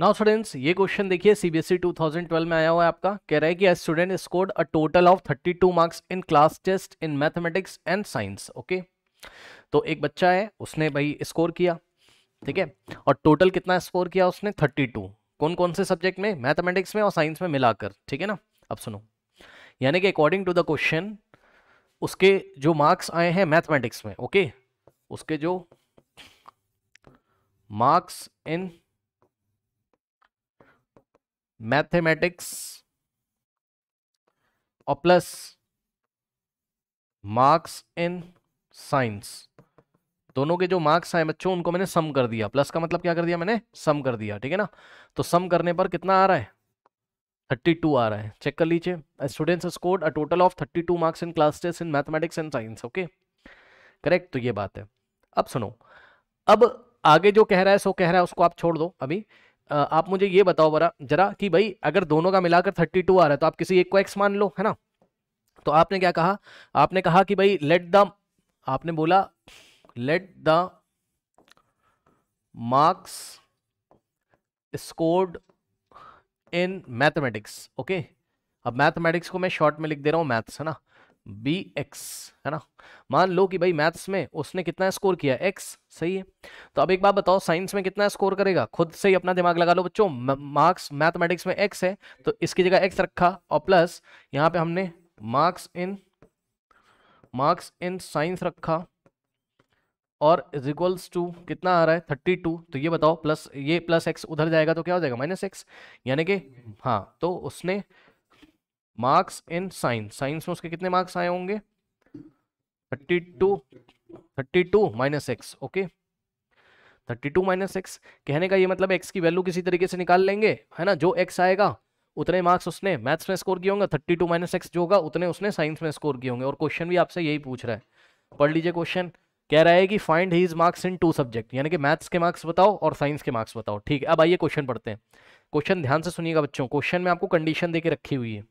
Now friends ये question देखिए CBSE 2012 e में आया हुआ है आपका कह रहा है कि student scored a total of 32 marks in class test in mathematics and science okay तो एक बच्चा है उसने भाई स्कोर किया ठीक है और टोटल कितना स्कोर किया उसने 32 कौन कौन से सब्जेक्ट में मैथमेटिक्स में और साइंस में मिलाकर ठीक है ना अब सुनो यानी कि अकॉर्डिंग टू द क्वेश्चन उसके जो मार्क्स आए हैं मैथमेटिक्स में ओके okay? उसके जो मार्क्स इन मैथमेटिक्स और प्लस मार्क्स इन साइंस दोनों के जो मार्क्स आए बच्चों उनको मैंने सम कर दिया प्लस का मतलब क्या कर दिया मैंने सम कर दिया ठीक है ना तो सम करने पर कितना आ रहा है थर्टी टू आ रहा है चेक कर लीजिए students scored a total of thirty two marks in class test in mathematics and science okay correct तो ये बात है अब सुनो अब आगे जो कह रहा है सो कह रहा है उसको आप छोड़ दो अभी आप मुझे ये बताओ बरा जरा कि भाई अगर दोनों का मिलाकर थर्टी टू आ रहा है तो आप किसी एक को एक्स मान लो है ना तो आपने क्या कहा आपने कहा कि भाई लेट द आपने बोला let the marks scored in mathematics okay अब मैथमेटिक्स को मैं शॉर्ट में लिख दे रहा हूँ मैथ्स है ना बी एक्स है ना मान लो कि भाई मैथ्स में उसने कितना स्कोर किया एक्स सही है तो अब एक बात बताओ साइंस में कितना स्कोर करेगा खुद से ही अपना दिमाग लगा लो बच्चों मार्क्स मैथमेटिक्स में एक्स है तो इसकी जगह एक्स रखा और प्लस यहाँ पे हमने marks in marks in science रखा और इज इक्वल्स टू कितना आ रहा है थर्टी टू तो ये बताओ प्लस ये प्लस एक्स उधर जाएगा तो क्या हो जाएगा माइनस एक्स यानी कि हाँ तो उसने मार्क्स इन साइंस साइंस में उसके कितने मार्क्स आए होंगे thirty two thirty two minus x okay thirty two minus x कहने का ये मतलब एक्स की वैल्यू किसी तरीके से निकाल लेंगे है ना जो एक्स आएगा उतने मार्क्स उसने मैथ्स में स्कोर किया होंगे थर्टी टू माइनस एक्स जो होगा उतने उसने साइंस में स्कोर किए होंगे और क्वेश्चन भी आपसे यही पूछ रहा है पढ़ लीजिए क्वेश्चन कह रहा है कि find his marks in two subject यानी कि मैथ्स के मार्क्स बताओ और साइंस के मार्क्स बताओ ठीक है अब आइए क्वेश्चन पढ़ते हैं क्वेश्चन ध्यान से सुनिएगा बच्चों क्वेश्चन में आपको कंडीशन देके रखी हुई है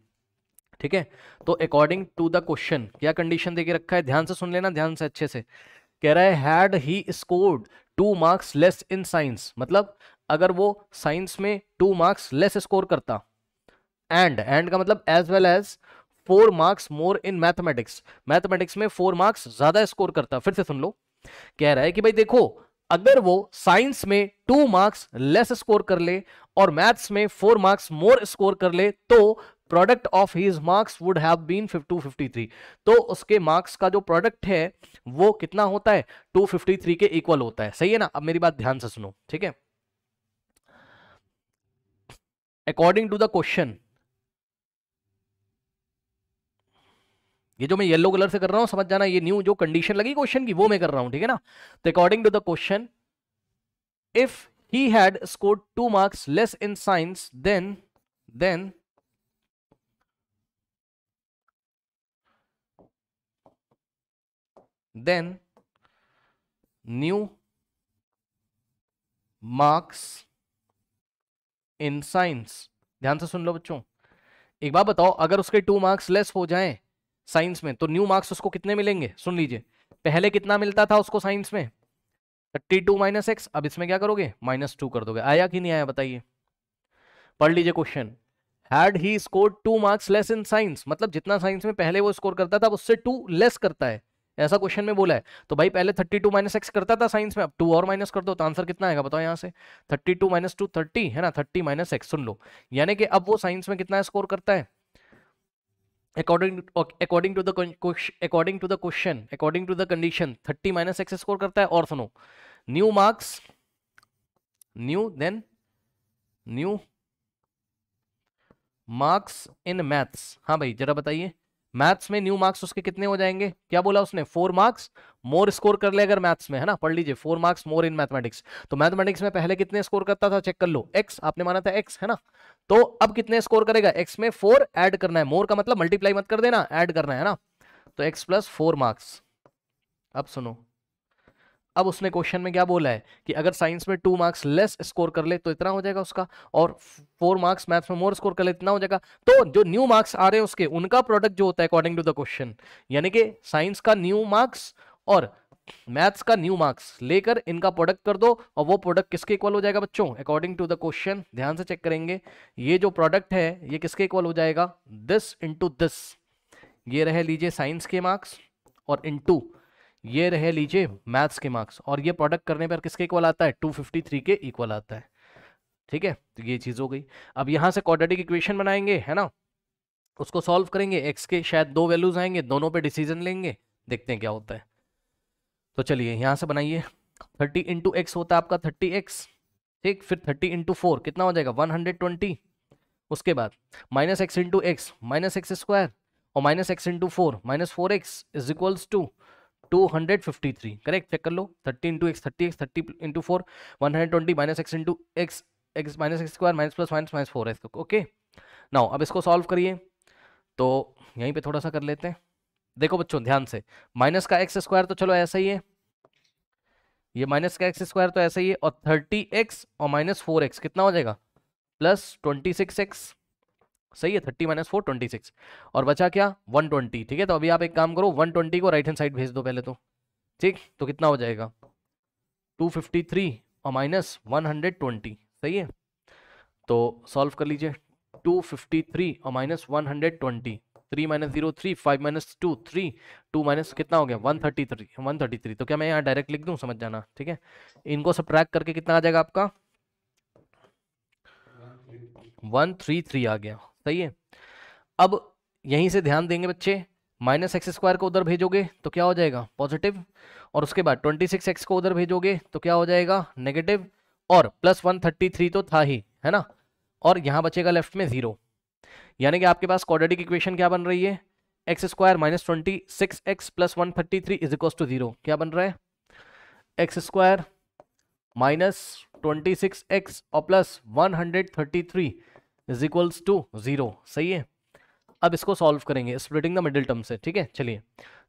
ठीक है तो अकॉर्डिंग टू द क्वेश्चन क्या कंडीशन देके रखा है ध्यान से सुन लेना ध्यान से अच्छे से कह रहा है had he scored two marks less in science मतलब अगर वो साइंस में टू मार्क्स लेस स्कोर करता एंड एंड का मतलब as well as four marks more in mathematics mathematics में फोर मार्क्स ज्यादा स्कोर करता फिर से सुन लो कह रहा है कि भाई देखो अगर वो साइंस में टू मार्क्स लेस स्कोर कर ले और मैथ्स में फोर मार्क्स मोर स्कोर कर ले तो product of his marks would have been 253 तो उसके मार्क्स का जो प्रोडक्ट है वो कितना होता है 253 के इक्वल होता है सही है ना अब मेरी बात ध्यान से सुनो ठीक है अकॉर्डिंग टू द क्वेश्चन ये जो मैं येलो कलर से कर रहा हूं समझ जाना ये न्यू जो कंडीशन लगी क्वेश्चन की वो मैं कर रहा हूं ठीक है ना तो according to the question if he had score two marks less in science then then then new marks in science ध्यान से सुन लो बच्चों एक बात बताओ अगर उसके टू मार्क्स लेस हो जाए साइंस में तो न्यू मार्क्स उसको कितने मिलेंगे सुन लीजिए पहले कितना मिलता था उसको साइंस में थर्टी टू माइनस एक्स अब इसमें क्या करोगे माइनस टू कर दोगे आया कि नहीं आया बताइए पढ़ लीजिए question had he score two marks less in science मतलब जितना साइंस में पहले वो स्कोर करता था उससे टू लेस करता है ऐसा क्वेश्चन में बोला है तो भाई पहले थर्टी टू माइनस एक्स करता था साइंस में अब टू और माइनस कर दो तो आंसर कितना आएगा बताओ यहाँ से thirty two minus two thirty है ना थर्टी माइनस एक्स सुन लो यानी कि अब वो साइंस में कितना स्कोर करता है according according to the according to the question according to the condition thirty minus x score करता है और सुनो new marks new then new marks in maths हाँ भाई जरा बताइए मैथ्स में न्यू मार्क्स उसके कितने हो जाएंगे क्या बोला उसने फोर मार्क्स मोर स्कोर कर ले अगर मैथ्स में है ना पढ़ लीजिए four marks more in mathematics तो मैथमेटिक्स में पहले कितने स्कोर करता था चेक कर लो एक्स आपने माना था एक्स है ना तो अब कितने स्कोर करेगा एक्स में फोर एड करना है मोर का मतलब मल्टीप्लाई मत कर देना एड करना है ना तो एक्स प्लस फोर मार्क्स अब सुनो अब उसने क्वेश्चन में क्या बोला है कि अगर साइंस में टू मार्क्स लेस स्कोर कर ले तो इतना हो जाएगा उसका और फोर मार्क्स मैथ्स में मोर स्कोर कर ले तो इतना हो जाएगा तो जो न्यू मार्क्स आ रहे हैं उसके उनका प्रोडक्ट जो होता है अकॉर्डिंग टू द क्वेश्चन यानी कि साइंस का न्यू मार्क्स और मैथ्स का न्यू मार्क्स लेकर इनका प्रोडक्ट कर दो और वो प्रोडक्ट किसके इक्वल हो जाएगा बच्चों अकॉर्डिंग टू द क्वेश्चन ध्यान से चेक करेंगे ये जो प्रोडक्ट है ये किसके इक्वल हो जाएगा दिस इंटू दिस ये रहे लीजिए साइंस के मार्क्स और इंटू ये रहे लीजिए मैथ्स के मार्क्स और ये प्रोडक्ट करने पर किसके इक्वल आता है 253 के इक्वल आता है ठीक है तो ये चीज़ हो गई अब यहाँ से क्वाड्रेटिक इक्वेशन बनाएंगे है ना उसको सॉल्व करेंगे एक्स के शायद दो वैल्यूज आएंगे दोनों पे डिसीजन लेंगे देखते हैं क्या होता है तो चलिए यहाँ से बनाइए थर्टी इंटू एक्स होता है आपका थर्टी एक्स ठीक फिर थर्टी इंटू फोर कितना हो जाएगा वन हंड्रेड ट्वेंटी उसके बाद minus x into x minus x square और minus x into four minus four x is equals to two hundred fifty three correct check कर लो thirty into x thirty x thirty into four one hundred twenty minus x into x x minus x square minus plus minus minus four है इसका okay now अब इसको solve करिए तो यहीं पे थोड़ा सा कर लेते हैं देखो बच्चों ध्यान से माइनस का एक्स स्क्वायर तो चलो ऐसा ही है ये माइनस का एक्स स्क्वायर तो ऐसा ही है और थर्टी एक्स और माइनस फोर एक्स कितना हो जाएगा प्लस ट्वेंटी सिक्स एक्स सही है thirty minus four twenty six और बचा क्या वन ट्वेंटी ठीक है तो अभी आप एक काम करो वन ट्वेंटी को राइट हैंड साइड भेज दो पहले तो ठीक तो कितना हो जाएगा टू फिफ्टी थ्री और माइनस वन हंड्रेड ट्वेंटी सही है तो सॉल्व कर लीजिए टू फिफ्टी थ्री और minus one hundred twenty three minus zero three five minus two three two minus कितना हो गया one thirty three one thirty three तो क्या मैं यहाँ डायरेक्ट लिख दूँ समझ जाना ठीक है इनको सब ट्रैक करके कितना आ जाएगा आपका वन थ्री थ्री आ गया सही है अब यहीं से ध्यान देंगे बच्चे माइनस एक्स स्क्वायर को उधर भेजोगे तो क्या हो जाएगा पॉजिटिव और उसके बाद ट्वेंटी सिक्स एक्स को उधर भेजोगे तो क्या हो जाएगा नेगेटिव और प्लस वन थर्टी थ्री तो था ही है ना और यहाँ बचेगा लेफ्ट में ज़ीरो यानी कि आपके पास क्वाड्रेटिक इक्वेशन क्या बन रही है x square minus twenty six x plus one thirty three is equals to zero क्या बन रहा है x square minus twenty six x और plus one hundred thirty three is equals to zero सही है अब इसको सॉल्व करेंगे स्प्लिटिंग द मिडिल टर्म से ठीक है चलिए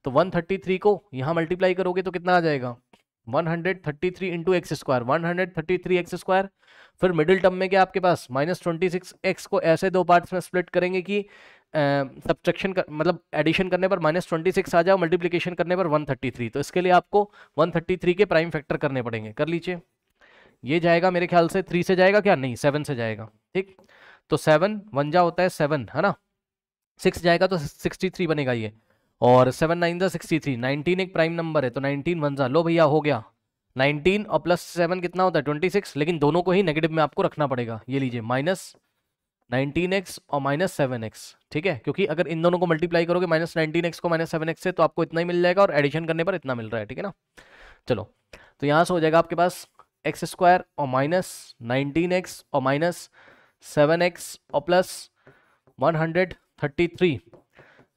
तो 133 को यहाँ मल्टीप्लाई करोगे तो कितना आ जाएगा 133 hundred thirty three into x square one hundred thirty three x square फिर मिडिल टर्म में क्या आपके पास माइनस ट्वेंटी सिक्स एक्स को ऐसे दो पार्ट्स में स्प्लिट करेंगे कि सब्ट्रैक्शन uh, कर, मतलब एडिशन करने पर माइनस ट्वेंटी सिक्स आ जाओ मल्टीप्लीकेशन करने पर वन थर्टी थ्री तो इसके लिए आपको वन थर्टी थ्री के प्राइम फैक्टर करने पड़ेंगे कर लीजिए ये जाएगा मेरे ख्याल से थ्री से जाएगा क्या नहीं सेवन से जाएगा ठीक तो सेवन वन जा होता है सेवन है ना सिक्स जाएगा तो सिक्सटी थ्री बनेगा ये और सेवन नाइन जा सिक्सटी थ्री नाइनटीन एक प्राइम नंबर है तो नाइनटीन वन जा लो भैया हो गया नाइनटीन और प्लस सेवन कितना होता है ट्वेंटी सिक्स लेकिन दोनों को ही नेगेटिव में आपको रखना पड़ेगा ये लीजिए माइनस नाइनटीन एक्स और माइनस सेवन एक्स ठीक है क्योंकि अगर इन दोनों को मल्टीप्लाई करोगे माइनस नाइनटीन एक्स को माइनस सेवन एक्स से तो आपको इतना ही मिल जाएगा और एडिशन करने पर इतना मिल रहा है ठीक है ना चलो तो यहाँ से हो जाएगा आपके पास एक्स स्क्वायर और माइनस नाइनटीन एक्स और माइनस सेवन एक्स और plus one hundred thirty three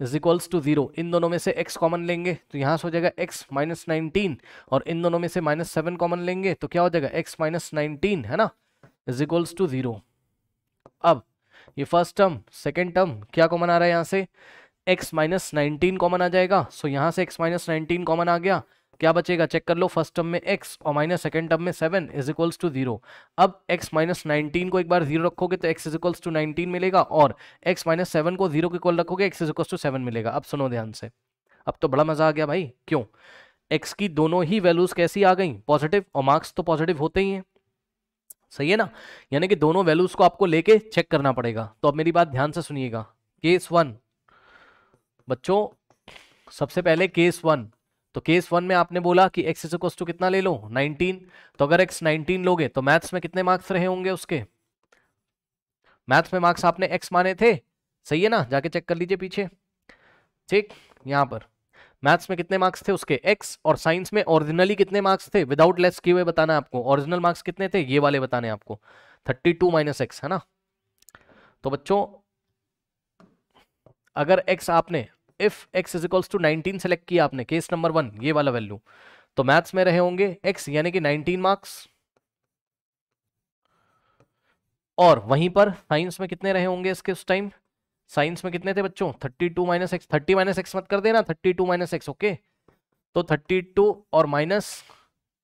is equals to zero इन दोनों में से x कॉमन लेंगे तो यहाँ से हो जाएगा x माइनस नाइनटीन और इन दोनों में से माइनस सेवन कॉमन लेंगे तो क्या हो जाएगा x माइनस नाइनटीन है ना इज इक्वल्स टू जीरो अब ये फर्स्ट टर्म सेकेंड टर्म क्या कॉमन आ रहा है यहाँ से x माइनस नाइनटीन कॉमन आ जाएगा सो so यहाँ से x माइनस नाइनटीन कॉमन आ गया क्या बचेगा चेक कर लो फर्स्ट टर्म में एक्स और माइनस सेकेंड टर्म में seven is equals to zero अब एक्स माइनस नाइनटीन को एक बार जीरो रखोगे तो x is equals to nineteen मिलेगा और एक्स माइनस सेवन को जीरो के इक्वल रखोगे x is equals to seven मिलेगा अब सुनो ध्यान से अब तो बड़ा मजा आ गया भाई क्यों एक्स की दोनों ही वैल्यूज कैसी आ गई पॉजिटिव और मार्क्स तो पॉजिटिव होते ही हैं सही है ना यानी कि दोनों वैल्यूज को आपको लेके चेक करना पड़ेगा तो अब मेरी बात ध्यान से सुनिएगा केस वन बच्चों सबसे पहले केस वन तो केस वन में आपने बोला कि एक्स इजक्स टू कितना ले लो 19 तो अगर एक्स 19 लोगे तो मैथ्स में कितने मार्क्स रहे होंगे उसके मैथ्स में मार्क्स आपने एक्स माने थे सही है ना जाके चेक कर लीजिए पीछे ठीक यहां पर मैथ्स में कितने मार्क्स थे उसके एक्स और साइंस में ओरिजिनली कितने मार्क्स थे विदाउट लेस किए हुए बताना आपको ओरिजिनल मार्क्स कितने थे ये वाले बताने आपको थर्टी टू माइनस एक्स है ना तो बच्चों अगर एक्स आपने if x is equals to nineteen select किया आपने केस नंबर वन ये वाला वैल्यू तो मैथ्स में रहे होंगे एक्स यानी कि नाइनटीन मार्क्स और वहीं पर साइंस में कितने रहे होंगे इसके उस टाइम साइंस में कितने थे बच्चों thirty two minus x thirty minus x मत कर देना thirty two minus x okay तो थर्टी टू और माइनस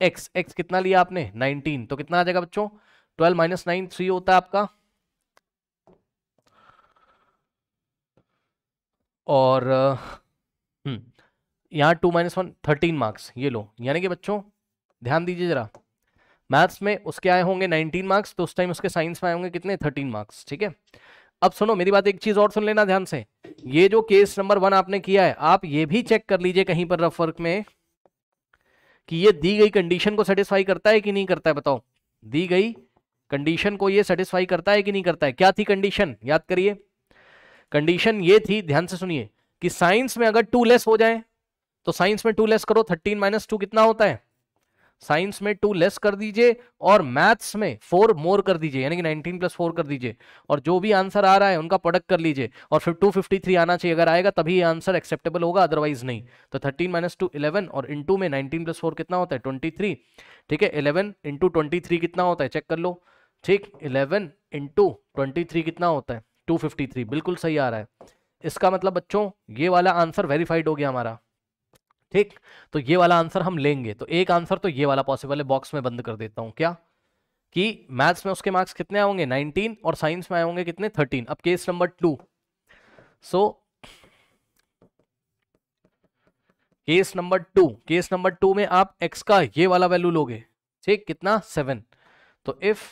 एक्स एक्स कितना लिया आपने नाइनटीन तो कितना आ जाएगा बच्चों ट्वेल्व माइनस नाइन थ्री होता है आपका और हम्म, यहाँ two minus one thirteen marks ये लो यानी कि बच्चों ध्यान दीजिए जरा मैथ्स में उसके आए होंगे नाइनटीन मार्क्स तो उस टाइम उसके साइंस में आए होंगे कितने थर्टीन मार्क्स ठीक है अब सुनो मेरी बात एक चीज और सुन लेना ध्यान से ये जो केस नंबर वन आपने किया है आप ये भी चेक कर लीजिए कहीं पर रफ वर्क में कि ये दी गई कंडीशन को सेटिस्फाई करता है कि नहीं करता है बताओ दी गई कंडीशन को ये सेटिस्फाई करता है कि नहीं करता है क्या थी कंडीशन याद करिए कंडीशन ये थी ध्यान से सुनिए कि साइंस में अगर टू लेस हो जाए तो साइंस में टू लेस करो थर्टीन माइनस टू कितना होता है साइंस में टू लेस कर दीजिए और मैथ्स में फोर मोर कर दीजिए यानी कि नाइनटीन प्लस फोर कर दीजिए और जो भी आंसर आ रहा है उनका प्रोडक्ट कर लीजिए और फिर टू फिफ्टी थ्री आना चाहिए अगर आएगा तभी आंसर एक्सेप्टेबल होगा अदरवाइज नहीं तो थर्टीन माइनस टू इलेवन और इंटू में नाइनटीन प्लस फोर कितना होता है ट्वेंटी थ्री ठीक है इलेवन इंटू ट्वेंटी थ्री कितना होता है चेक कर लो ठीक इलेवन इंटू ट्वेंटी थ्री कितना होता है 253 बिल्कुल सही आ रहा है इसका मतलब बच्चों ये वाला आंसर वेरीफाइड हो गया हमारा ठीक तो ये वाला आंसर हम लेंगे तो एक आंसर तो ये वाला पॉसिबल है बॉक्स में बंद कर देता हूँ क्या कि मैथ्स में उसके मार्क्स कितने आएंगे 19 और साइंस में आएंगे कितने 13 अब case number two so case number two case number two में आप एक्स का ये वाला वैल्यू लोगे ठीक कितना सेवन तो if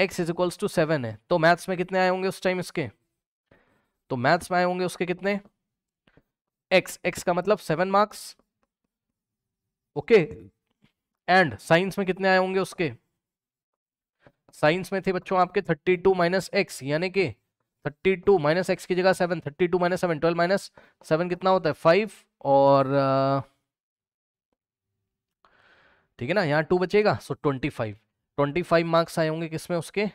x is equals to seven है तो मैथ्स में कितने आए होंगे उस टाइम इसके तो मैथ्स में आए होंगे उसके कितने एक्स एक्स का मतलब seven marks okay and science में कितने आए होंगे उसके साइंस में थे बच्चों आपके थर्टी टू माइनस एक्स यानी कि थर्टी टू माइनस एक्स की जगह seven thirty two minus seven twelve minus seven कितना होता है फाइव और uh, ठीक है ना यहाँ टू बचेगा so twenty five twenty five marks आए होंगे किसमें उसके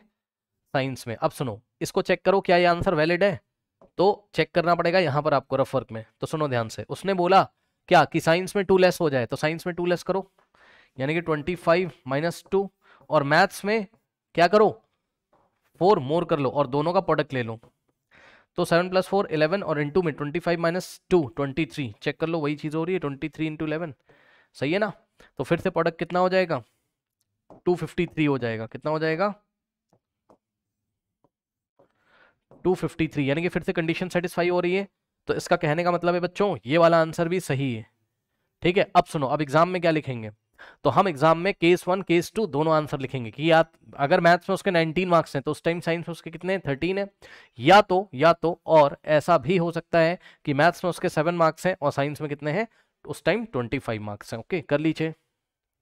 साइंस में अब सुनो इसको चेक करो क्या ये आंसर वैलिड है तो चेक करना पड़ेगा यहाँ पर आपको रफ वर्क में तो सुनो ध्यान से उसने बोला क्या कि साइंस में टू लेस हो जाए तो साइंस में टू लेस करो यानी कि ट्वेंटी फाइव माइनस टू और मैथ्स में क्या करो फोर मोर कर लो और दोनों का प्रोडक्ट ले लो तो सेवन प्लस फोर इलेवन और इंटू में twenty five minus two twenty three check कर लो वही चीज़ हो रही है ट्वेंटी थ्री इंटू इलेवन सही है ना तो फिर से प्रोडक्ट कितना हो जाएगा 253 हो जाएगा कितना हो जाएगा 253 यानी कि फिर से कंडीशन सेटिस्फाई हो रही है तो इसका कहने का मतलब है बच्चों ये वाला आंसर भी सही है ठीक है अब सुनो अब एग्जाम में क्या लिखेंगे तो हम एग्जाम में केस वन केस टू दोनों आंसर लिखेंगे कि या अगर मैथ्स में उसके 19 मार्क्स हैं तो उस टाइम साइंस में उसके कितने 13 है या तो या तो और ऐसा भी हो सकता है कि मैथ्स में उसके 7 मार्क्स हैं और साइंस में कितने हैं उस टाइम 25 मार्क्स हैं ओके कर लीजिए